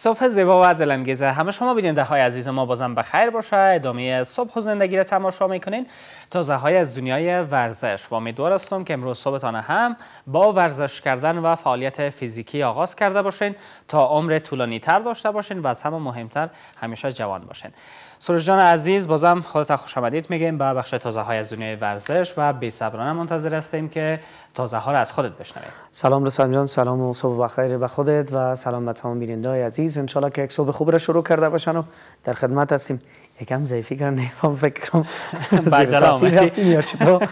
صبح زیبا و دلنگیزه همه شما ده های عزیز ما بازم بخیر خیر باشه ادامه صبح و زندگی را تماشا میکنین تازه های از دنیای ورزش و امیدوار هستم که امروز صبحتان هم با ورزش کردن و فعالیت فیزیکی آغاز کرده باشین تا عمر طولانی تر داشته باشین و از همه مهمتر همیشه جوان باشین سروش جان عزیز بازم خودت خوش آمدید میگیم به بخش تازه های از دنیای ورزش و بی‌صبرانه منتظر هستیم که تازه ها را از خودت بشنویم سلام رسام جان سلام و صبح بخیر به خودت و سلام به تمام بیننده های عزیز انشالله که یک صبح خوب را شروع کرده باشن و در خدمت هستیم یکم ضعیفی کردن فکرم یا چطور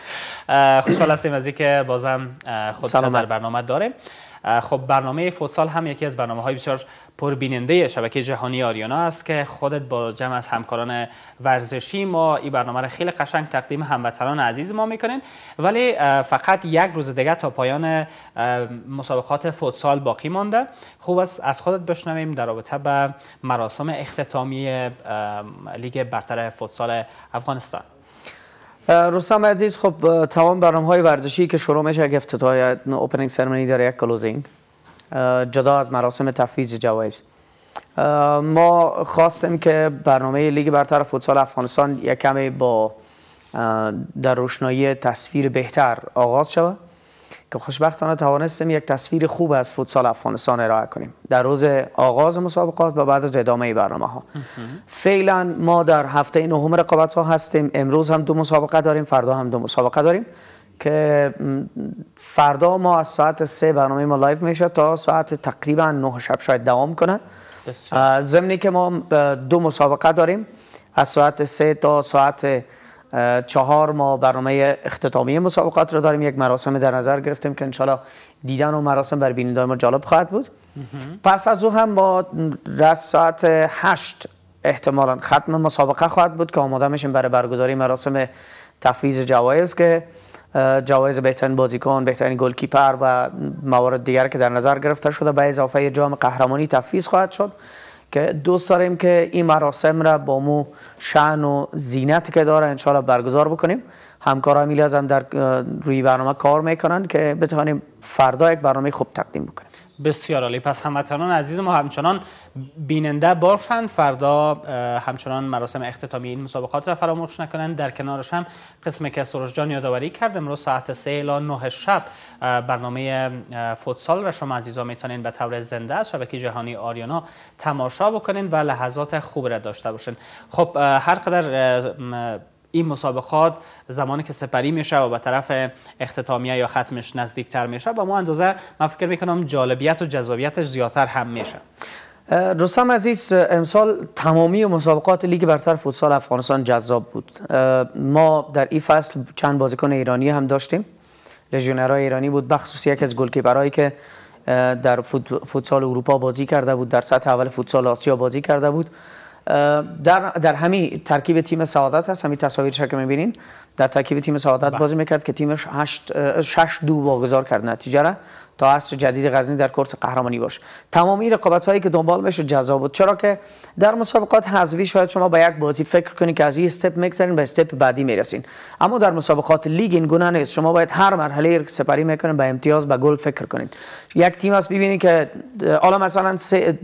خوشحال هستیم از اینکه بازم خودش در برنامه داریم خب برنامه فوتسال هم یکی از برنامه بسیار بیننده شبکه جهانی آریانا است که خودت با جمع از همکاران ورزشی ما این برنامه را خیلی قشنگ تقدیم هموطنان عزیز ما میکنین ولی فقط یک روز دیگه تا پایان مسابقات فوتسال باقی مانده خوب است از خودت بشنویم در رابطه به مراسم اختتامی لیگ برتر فوتسال افغانستان رستم عزیز خب تمام برنامه های ورزشی که شروع میشه یک افتتاح اوپنینگ سرمنی داره یک کلوزینگ جدا از مراسم تفویض جوایز ما خواستیم که برنامه لیگ برتر فوتسال افغانستان یک کمی با در روشنایی تصویر بهتر آغاز شود که خوشبختانه توانستیم یک تصویر خوب از فوتسال افغانستان ارائه کنیم در روز آغاز مسابقات و بعد از ادامه برنامه ها فعلا ما در هفته نهم رقابت ها هستیم امروز هم دو مسابقه داریم فردا هم دو مسابقه داریم که فردا ما از ساعت سه برنامه ما لایف میشه تا ساعت تقریبا نه شب شاید دوام کنه زمینی که ما دو مسابقه داریم از ساعت سه تا ساعت چهار ما برنامه اختتامی مسابقات رو داریم یک مراسم در نظر گرفتیم که انشالله دیدن و مراسم بر بینندگان ما جالب خواهد بود پس از او هم با رس ساعت هشت احتمالا ختم مسابقه خواهد بود که آماده میشیم برای برگزاری مراسم تفویض جوایز که جوایز بهترین بازیکن بهترین گلکیپر و موارد دیگر که در نظر گرفته شده به اضافه جام قهرمانی تفیز خواهد شد که دوست داریم که این مراسم را با مو شعن و زینت که داره انشاءالله برگزار بکنیم همکار امیلی هم در روی برنامه کار میکنن که بتوانیم فردا یک برنامه خوب تقدیم بکنیم بسیار عالی پس هموطنان عزیز ما همچنان بیننده باشند فردا همچنان مراسم اختتامی این مسابقات را فراموش نکنند در کنارش هم قسمی که سروش جان یادآوری کرد امروز ساعت 3 الی 9 شب برنامه فوتسال را شما عزیزا میتونین به طور زنده از شبکه جهانی آریانا تماشا بکنین و لحظات خوب را داشته باشین خب هر قدر این مسابقات زمانی که سپری میشه و به طرف اختتامیه یا ختمش نزدیکتر میشه با ما اندازه من فکر میکنم جالبیت و جذابیتش زیادتر هم میشه رستم عزیز امسال تمامی مسابقات لیگ برتر فوتسال افغانستان جذاب بود ما در این فصل چند بازیکن ایرانی هم داشتیم لژیونرهای ایرانی بود بخصوص یک از گلکیپرهایی که در فوتسال اروپا بازی کرده بود در سطح اول فوتسال آسیا بازی کرده بود در, در همین ترکیب تیم سعادت هست همین تصاویر که می‌بینین در ترکیب تیم سعادت بله. بازی میکرد که تیمش 8 6 2 واگذار کرد نتیجه را تا عصر جدید غزنی در کورس قهرمانی باش تمام این رقابت هایی که دنبال میشه جذاب بود چرا که در مسابقات حذفی شاید شما با یک بازی فکر کنید که از این استپ میگذرین به استپ بعدی میرسین اما در مسابقات لیگ این گونه نیست شما باید هر مرحله یک سپری میکنین به امتیاز به گل فکر کنید یک تیم است ببینید که حالا مثلا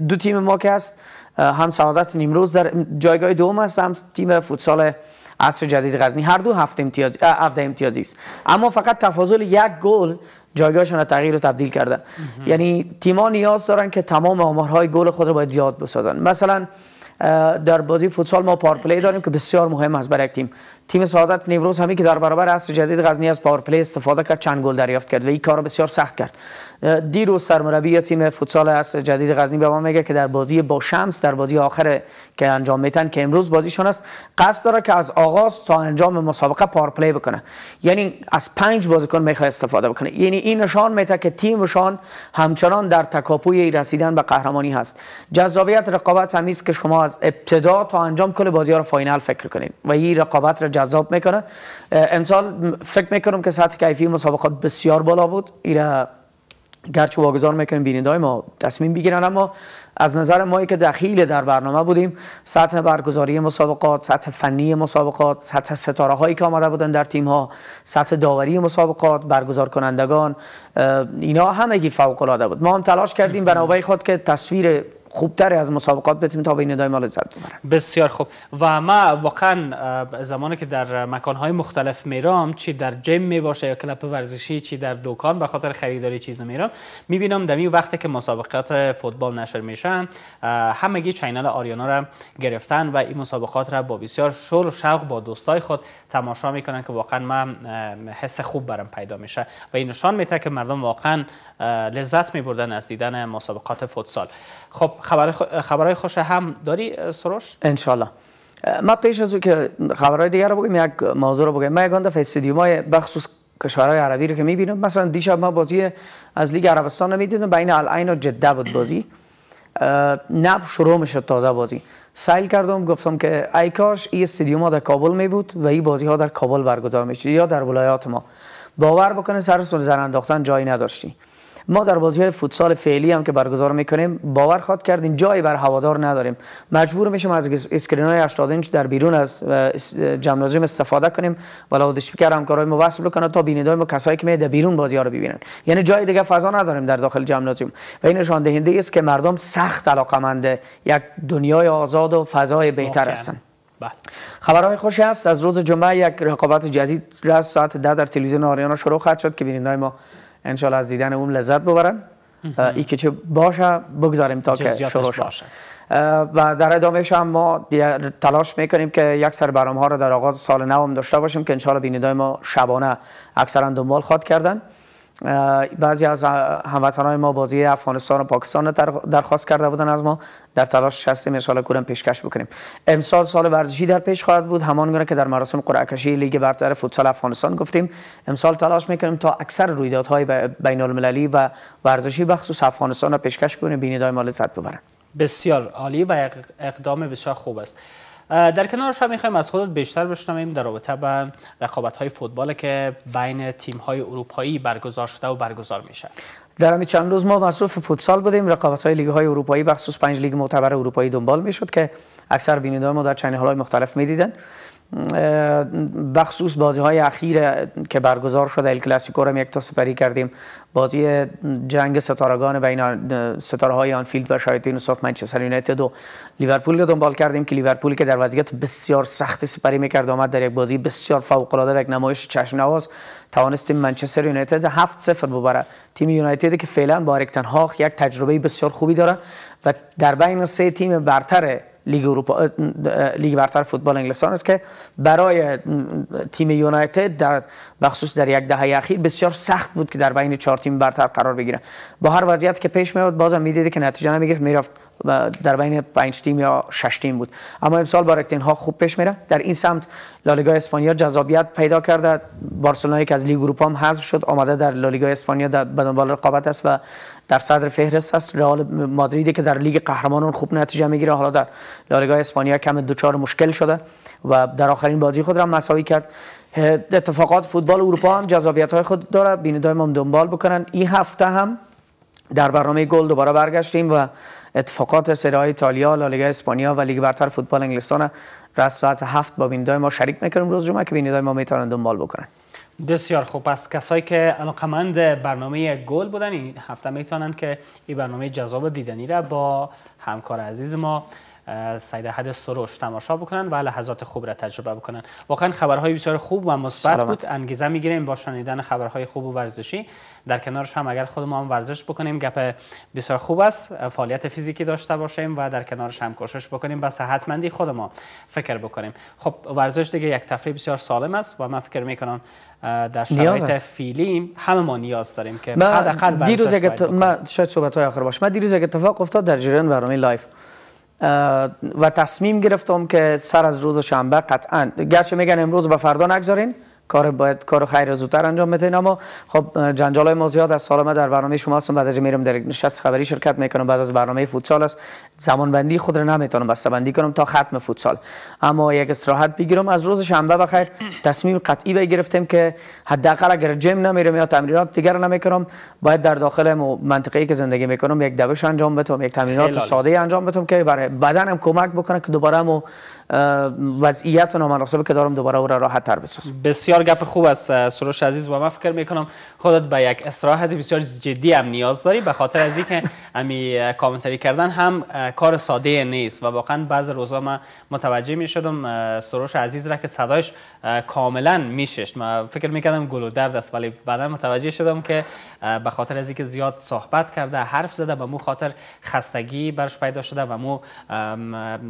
دو تیم ما که هست هم سعادت نیمروز در جایگاه دوم است هم تیم فوتسال عصر جدید غزنی هر دو هفت امتیاز امتیازی است اما فقط تفاضل یک گل جایگاهشان را تغییر و تبدیل کرده یعنی تیما نیاز دارن که تمام آمارهای گل خود را باید یاد بسازن مثلا در بازی فوتسال ما پاور پلی داریم که بسیار مهم است برای تیم تیم سعادت نیمروز همین که در برابر عصر جدید غزنی از پاور پلی استفاده کرد چند گل دریافت کرد و این کار بسیار سخت کرد دیروز سرمربی تیم فوتسال عصر جدید غزنی به ما میگه که در بازی با شمس در بازی آخر که انجام میتن که امروز بازیشون است قصد داره که از آغاز تا انجام مسابقه پاور پلی بکنه یعنی از پنج بازیکن میخواد استفاده بکنه یعنی این نشان میده که تیمشان همچنان در تکاپوی رسیدن به قهرمانی هست جذابیت رقابت همیست که شما از ابتدا تا انجام کل بازی ها رو فاینال فکر کنید و این رقابت رو جذاب میکنه امسال فکر میکنم که سطح کیفی مسابقات بسیار بالا بود ایره گرچه واگذار میکنیم بیننده های ما تصمیم بگیرن اما از نظر ما که دخیل در برنامه بودیم سطح برگزاری مسابقات سطح فنی مسابقات سطح ستاره هایی که آمده بودن در تیم ها سطح داوری مسابقات برگزار کنندگان اینا همگی فوق العاده بود ما هم تلاش کردیم بنابرای خود که تصویر خوبتر از مسابقات بتونیم تا به این بسیار خوب و ما واقعا زمانی که در مکانهای مختلف میرام چی در جم می باشه یا کلپ ورزشی چی در دوکان به خاطر خریداری چیز میرام میبینم دمی وقتی که مسابقات فوتبال نشر میشن همگی چینل آریانا را گرفتن و این مسابقات را با بسیار شور و شوق با دوستای خود تماشا میکنن که واقعا من حس خوب برم پیدا میشه و این نشان میده که مردم واقعا لذت میبردن از دیدن مسابقات فوتسال خب خبر خبرای خوش هم داری سروش انشالله ما پیش از که خبرای دیگر رو بگیم یک موضوع رو بگیم ما یک دفعه استادیوم های بخصوص کشورهای عربی رو که میبینیم مثلا دیشب ما بازی از لیگ عربستان رو و بین العین و جده بود بازی نب شروع میشد تازه بازی سیل کردم گفتم که ای کاش این استادیوم در کابل می بود و این بازی ها در کابل برگزار میشد یا در ولایات ما باور بکنه سر سر انداختن جایی نداشتیم ما در بازی های فوتسال فعلی هم که برگزار میکنیم باور خواد کردیم جایی بر هوادار نداریم مجبور میشیم از اسکرین های 80 اینچ در بیرون از جمنازیم استفاده کنیم و لاود اسپیکر همکارای ما وصل کنه تا بینیدای ما کسایی که میاد بیرون بازی ها رو ببینن یعنی جای دیگه فضا نداریم در داخل جمنازیم و این نشان دهنده است که مردم سخت علاقمند یک دنیای آزاد و فضای بهتر هستند بله. خبرهای خوشی هست از روز جمعه یک رقابت جدید راست ساعت ده در تلویزیون آریانا شروع خواهد شد که بینیدای ما انشالله از دیدن اون لذت ببرن ای که چه باشه بگذاریم تا که شروع باشه. و در ادامه هم ما تلاش میکنیم که یک سر برنامه ها را در آغاز سال نو داشته باشیم که انشالله بینیدای ما شبانه اکثرا دنبال خواد کردن بعضی از هموطنان ما بازی افغانستان و پاکستان رو درخواست کرده بودن از ما در تلاش هستیم ان کورم پیشکش بکنیم امسال سال ورزشی در پیش خواهد بود همان گونه که در مراسم قرعه کشی لیگ برتر فوتسال افغانستان گفتیم امسال تلاش میکنیم تا اکثر رویدادهای بین المللی و ورزشی بخصوص افغانستان را پیشکش کنیم بینیدای مال صد ببرن بسیار عالی و اقدام بسیار خوب است در کنارش هم میخوایم از خودت بیشتر بشنویم در رابطه به رقابت های فوتبال که بین تیم های اروپایی برگزار شده و برگزار میشه در همین چند روز ما مصروف فوتسال بودیم رقابت های لیگ های اروپایی بخصوص پنج لیگ معتبر اروپایی دنبال میشد که اکثر بینندگان ما در چنل های مختلف میدیدن بخصوص بازی های اخیر که برگزار شده ال کلاسیکو رو یک تا سپری کردیم بازی جنگ ستارگان بین ستاره های آنفیلد و و صف منچستر یونایتد و لیورپول رو دنبال کردیم که لیورپول که در وضعیت بسیار سخت سپری میکرد آمد در یک بازی بسیار فوق و یک نمایش چشم نواز توانستیم منچستر یونایتد 7 0 ببره تیم یونایتد که فعلا با تنهاخ یک تجربه بسیار خوبی داره و در بین سه تیم برتره. لیگ اروپا لیگ برتر فوتبال انگلستان است که برای تیم یونایتد در خصوص در یک دهه اخیر بسیار سخت بود که در بین چهار تیم برتر قرار بگیره. با هر وضعیت که پیش میاد بازم میدید که نتیجه نمیگرفت میرفت در بین پنج تیم یا شش تیم بود اما امسال بارکتین ها خوب پیش میره در این سمت لالیگا اسپانیا جذابیت پیدا کرده بارسلونا که از لیگ اروپا هم حذف شد آمده در لالیگا اسپانیا در دنبال رقابت است و در صدر فهرست است رئال مادریدی که در لیگ قهرمانان خوب نتیجه میگیره حالا در لالیگا اسپانیا کم دوچار مشکل شده و در آخرین بازی خود را مساوی کرد اتفاقات فوتبال اروپا هم جذابیت های خود داره های ما دنبال بکنن این هفته هم در برنامه گل دوباره برگشتیم و اتفاقات سری ایتالیا، لالیگا اسپانیا و لیگ برتر فوتبال انگلستان را ساعت هفت با بینیدای ما شریک میکنیم روز جمعه که های ما میتونن دنبال بکنن بسیار خوب است کسایی که علاقمند برنامه گل بودن این هفته میتونن که این برنامه جذاب دیدنی را با همکار عزیز ما سید حد سروش تماشا بکنن و لحظات خوب را تجربه بکنن واقعا خبرهای بسیار خوب و مثبت بود انگیزه میگیریم با شنیدن خبرهای خوب و ورزشی در کنارش هم اگر خود ما هم ورزش بکنیم گپ بسیار خوب است فعالیت فیزیکی داشته باشیم و در کنارش هم کوشش بکنیم به صحتمندی خود ما فکر بکنیم خب ورزش دیگه یک تفریح بسیار سالم است و من فکر میکنم در شرایط فعلی همه ما نیاز داریم که حداقل دیروز اگه من شاید صحبت آخر باشه من دیروز اگه اتفاق افتاد در جریان برنامه لایف و تصمیم گرفتم که سر از روز شنبه قطعا گرچه میگن امروز به فردا نگذارین کار باید کار خیر زودتر انجام بدین اما خب جنجال های ما زیاد از سال در برنامه شما هستم بعد از میرم در نشست خبری شرکت میکنم بعد از برنامه فوتسال است زمان بندی خود را نمیتونم بسته بندی کنم تا ختم فوتسال اما یک استراحت بگیرم از روز شنبه بخیر تصمیم قطعی به گرفتیم که حداقل اگر جیم نمیرم یا تمرینات دیگر نمیکنم باید در داخل منطقه ای که زندگی میکنم یک دوش انجام بدم یک تمرینات ساده انجام بدم که برای بدنم کمک بکنه که دوباره مو وضعیت نامناسب که دارم دوباره او را راحت تر بسازم بسیار بسیار گپ خوب است سروش عزیز و من فکر میکنم خودت به یک استراحت بسیار جدی هم نیاز داری به خاطر از اینکه امی کامنتری کردن هم کار ساده نیست و واقعا بعض روزا من متوجه میشدم سروش عزیز را که صدایش کاملا میششت من فکر میکردم گل و درد است ولی بعدا متوجه شدم که به خاطر از اینکه زیاد صحبت کرده حرف زده به مو خاطر خستگی برش پیدا شده و مو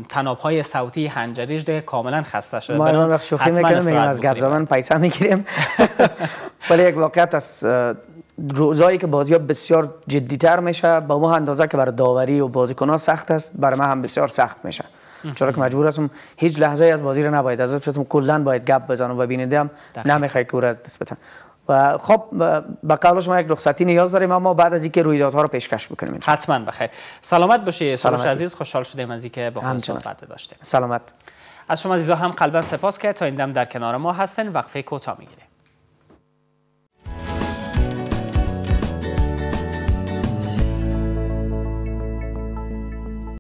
تناب های صوتی هنجریش ده کاملا خسته شده من از گپ زدن گردن میگیریم ولی یک واقعیت از روزایی که بازی ها بسیار تر میشه با ما اندازه که برای داوری و بازیکن ها سخت است برای ما هم بسیار سخت میشه چرا که مجبور هستم هیچ لحظه از بازی رو نباید از دست کلا باید گپ بزنم و بیننده هم نمیخوای که از دست بدم و خب با قول شما یک رخصتی نیاز داریم اما بعد از اینکه رویدادها رو پیشکش بکنیم حتما بخیر سلامت باشی سلامت عزیز خوشحال شدیم از اینکه با هم صحبت داشتیم سلامت از شما عزیزا هم قلبا سپاس که تا این دم در کنار ما هستن وقفه کوتاه میگیره.